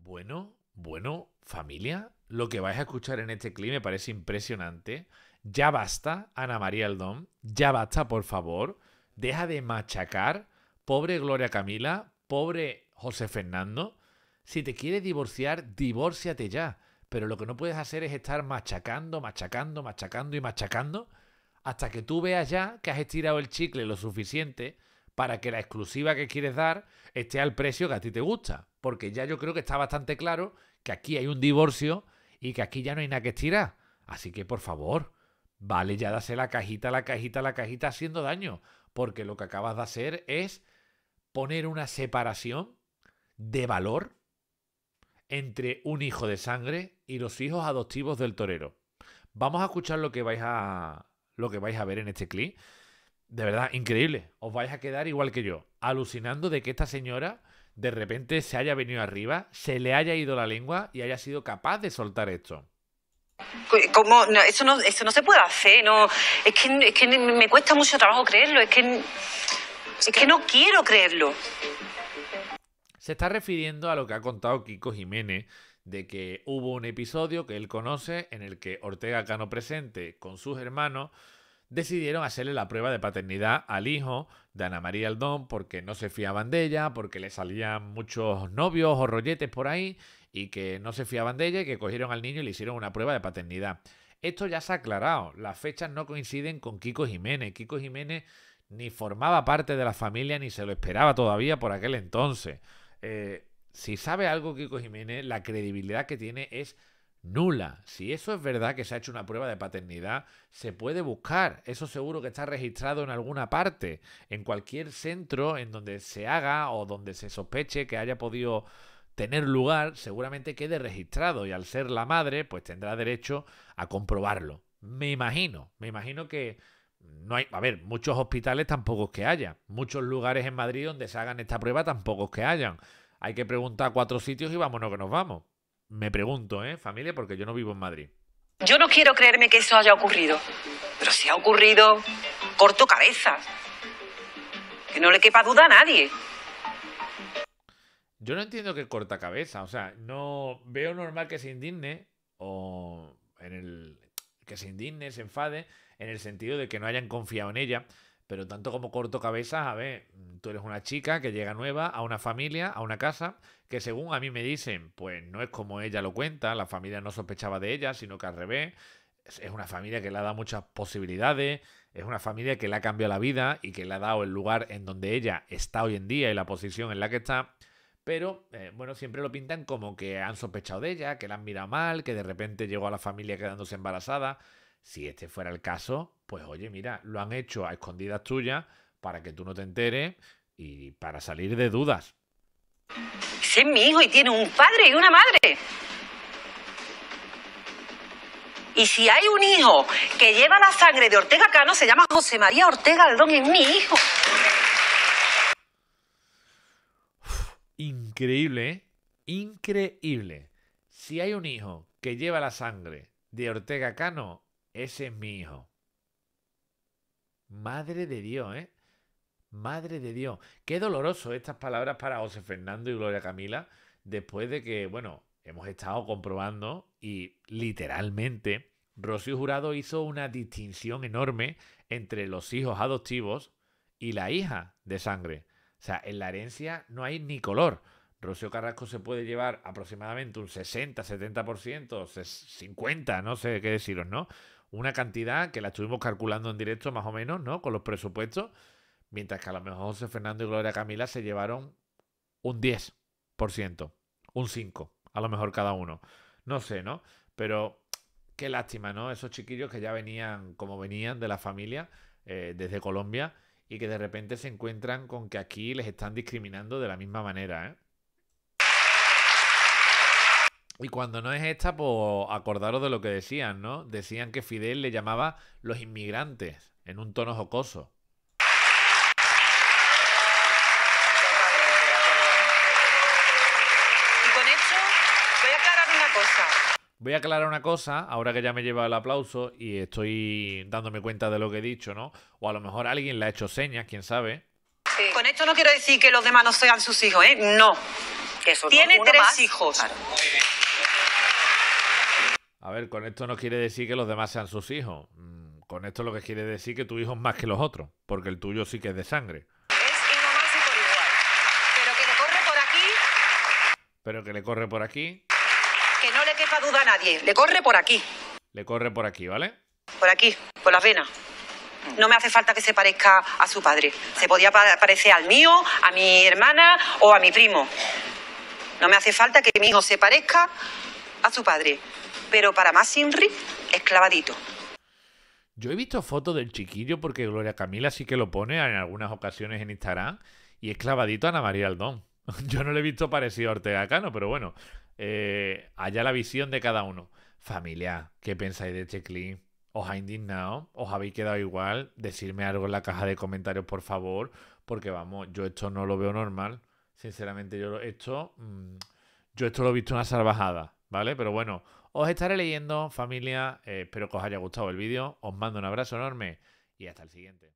Bueno, bueno, familia, lo que vais a escuchar en este clip me parece impresionante. Ya basta, Ana María Aldón, ya basta, por favor. Deja de machacar. Pobre Gloria Camila, pobre José Fernando. Si te quieres divorciar, divórciate ya. Pero lo que no puedes hacer es estar machacando, machacando, machacando y machacando hasta que tú veas ya que has estirado el chicle lo suficiente para que la exclusiva que quieres dar esté al precio que a ti te gusta. Porque ya yo creo que está bastante claro que aquí hay un divorcio y que aquí ya no hay nada que estirar. Así que por favor, vale ya dase la cajita, la cajita, la cajita haciendo daño. Porque lo que acabas de hacer es poner una separación de valor entre un hijo de sangre y los hijos adoptivos del torero. Vamos a escuchar lo que vais a, lo que vais a ver en este clip. De verdad, increíble. Os vais a quedar igual que yo, alucinando de que esta señora de repente se haya venido arriba, se le haya ido la lengua y haya sido capaz de soltar esto. Pues, ¿Cómo? eso, no, no se puede hacer, no. Es que, me cuesta mucho trabajo creerlo, es que, es que no quiero creerlo. Se está refiriendo a lo que ha contado Kiko Jiménez de que hubo un episodio que él conoce en el que Ortega Cano presente con sus hermanos decidieron hacerle la prueba de paternidad al hijo de Ana María Aldón porque no se fiaban de ella, porque le salían muchos novios o rolletes por ahí y que no se fiaban de ella y que cogieron al niño y le hicieron una prueba de paternidad. Esto ya se ha aclarado, las fechas no coinciden con Kiko Jiménez. Kiko Jiménez ni formaba parte de la familia ni se lo esperaba todavía por aquel entonces. Eh, si sabe algo Kiko Jiménez, la credibilidad que tiene es nula. Si eso es verdad que se ha hecho una prueba de paternidad, se puede buscar. Eso seguro que está registrado en alguna parte, en cualquier centro en donde se haga o donde se sospeche que haya podido tener lugar, seguramente quede registrado y al ser la madre, pues tendrá derecho a comprobarlo. Me imagino, me imagino que no hay, a ver, muchos hospitales tampoco que haya, muchos lugares en Madrid donde se hagan esta prueba tampoco que hayan hay que preguntar a cuatro sitios y vámonos que nos vamos. Me pregunto, ¿eh, familia? Porque yo no vivo en Madrid. Yo no quiero creerme que eso haya ocurrido, pero si ha ocurrido, corto cabeza. Que no le quepa duda a nadie. Yo no entiendo qué corta cabeza, o sea, no veo normal que se indigne o en el que se indigne, se enfade, en el sentido de que no hayan confiado en ella, pero tanto como corto cabeza, a ver, tú eres una chica que llega nueva a una familia, a una casa, que según a mí me dicen, pues no es como ella lo cuenta, la familia no sospechaba de ella, sino que al revés, es una familia que le ha dado muchas posibilidades, es una familia que le ha cambiado la vida y que le ha dado el lugar en donde ella está hoy en día y la posición en la que está. Pero, eh, bueno, siempre lo pintan como que han sospechado de ella, que la han mirado mal, que de repente llegó a la familia quedándose embarazada. Si este fuera el caso, pues oye, mira, lo han hecho a escondidas tuyas para que tú no te enteres y para salir de dudas. Ese es mi hijo y tiene un padre y una madre. Y si hay un hijo que lleva la sangre de Ortega Cano, se llama José María Ortega Aldón, es mi hijo. Increíble, ¿eh? Increíble. Si hay un hijo que lleva la sangre de Ortega Cano, ese es mi hijo. Madre de Dios, ¿eh? Madre de Dios. Qué doloroso estas palabras para José Fernando y Gloria Camila después de que, bueno, hemos estado comprobando y literalmente Rocío Jurado hizo una distinción enorme entre los hijos adoptivos y la hija de sangre. O sea, en la herencia no hay ni color. Rocío Carrasco se puede llevar aproximadamente un 60, 70%, 50, no sé qué deciros, ¿no? Una cantidad que la estuvimos calculando en directo más o menos, ¿no? Con los presupuestos. Mientras que a lo mejor José Fernando y Gloria Camila se llevaron un 10%, un 5%, a lo mejor cada uno. No sé, ¿no? Pero qué lástima, ¿no? Esos chiquillos que ya venían como venían de la familia eh, desde Colombia y que de repente se encuentran con que aquí les están discriminando de la misma manera, ¿eh? Y cuando no es esta, pues acordaros de lo que decían, ¿no? Decían que Fidel le llamaba los inmigrantes, en un tono jocoso. Voy a aclarar una cosa. Voy a aclarar una cosa, ahora que ya me lleva el aplauso y estoy dándome cuenta de lo que he dicho, ¿no? O a lo mejor alguien le ha hecho señas, quién sabe. Con esto no quiero decir que los demás no sean sus hijos, ¿eh? No. Tiene tres hijos. A ver, con esto no quiere decir que los demás sean sus hijos. Mm, con esto lo que quiere decir que tu hijo es más que los otros, porque el tuyo sí que es de sangre. Es igual. por pero que le corre por aquí. Pero que le corre por aquí que no le quepa duda a nadie. Le corre por aquí. Le corre por aquí, ¿vale? Por aquí, por las venas. No me hace falta que se parezca a su padre. Se podía parecer al mío, a mi hermana o a mi primo. No me hace falta que mi hijo se parezca a su padre. Pero para más Inri, es clavadito. Yo he visto fotos del chiquillo porque Gloria Camila sí que lo pone en algunas ocasiones en Instagram y es clavadito a Ana María Aldón. Yo no le he visto parecido a Ortega Cano, pero bueno, eh, allá la visión de cada uno. Familia, ¿qué pensáis de este clip? ¿Os ha indignado? ¿Os habéis quedado igual? Decirme algo en la caja de comentarios, por favor, porque vamos, yo esto no lo veo normal. Sinceramente, yo esto, mm, yo esto lo he visto una salvajada, ¿vale? Pero bueno, os estaré leyendo, familia. Eh, espero que os haya gustado el vídeo. Os mando un abrazo enorme y hasta el siguiente.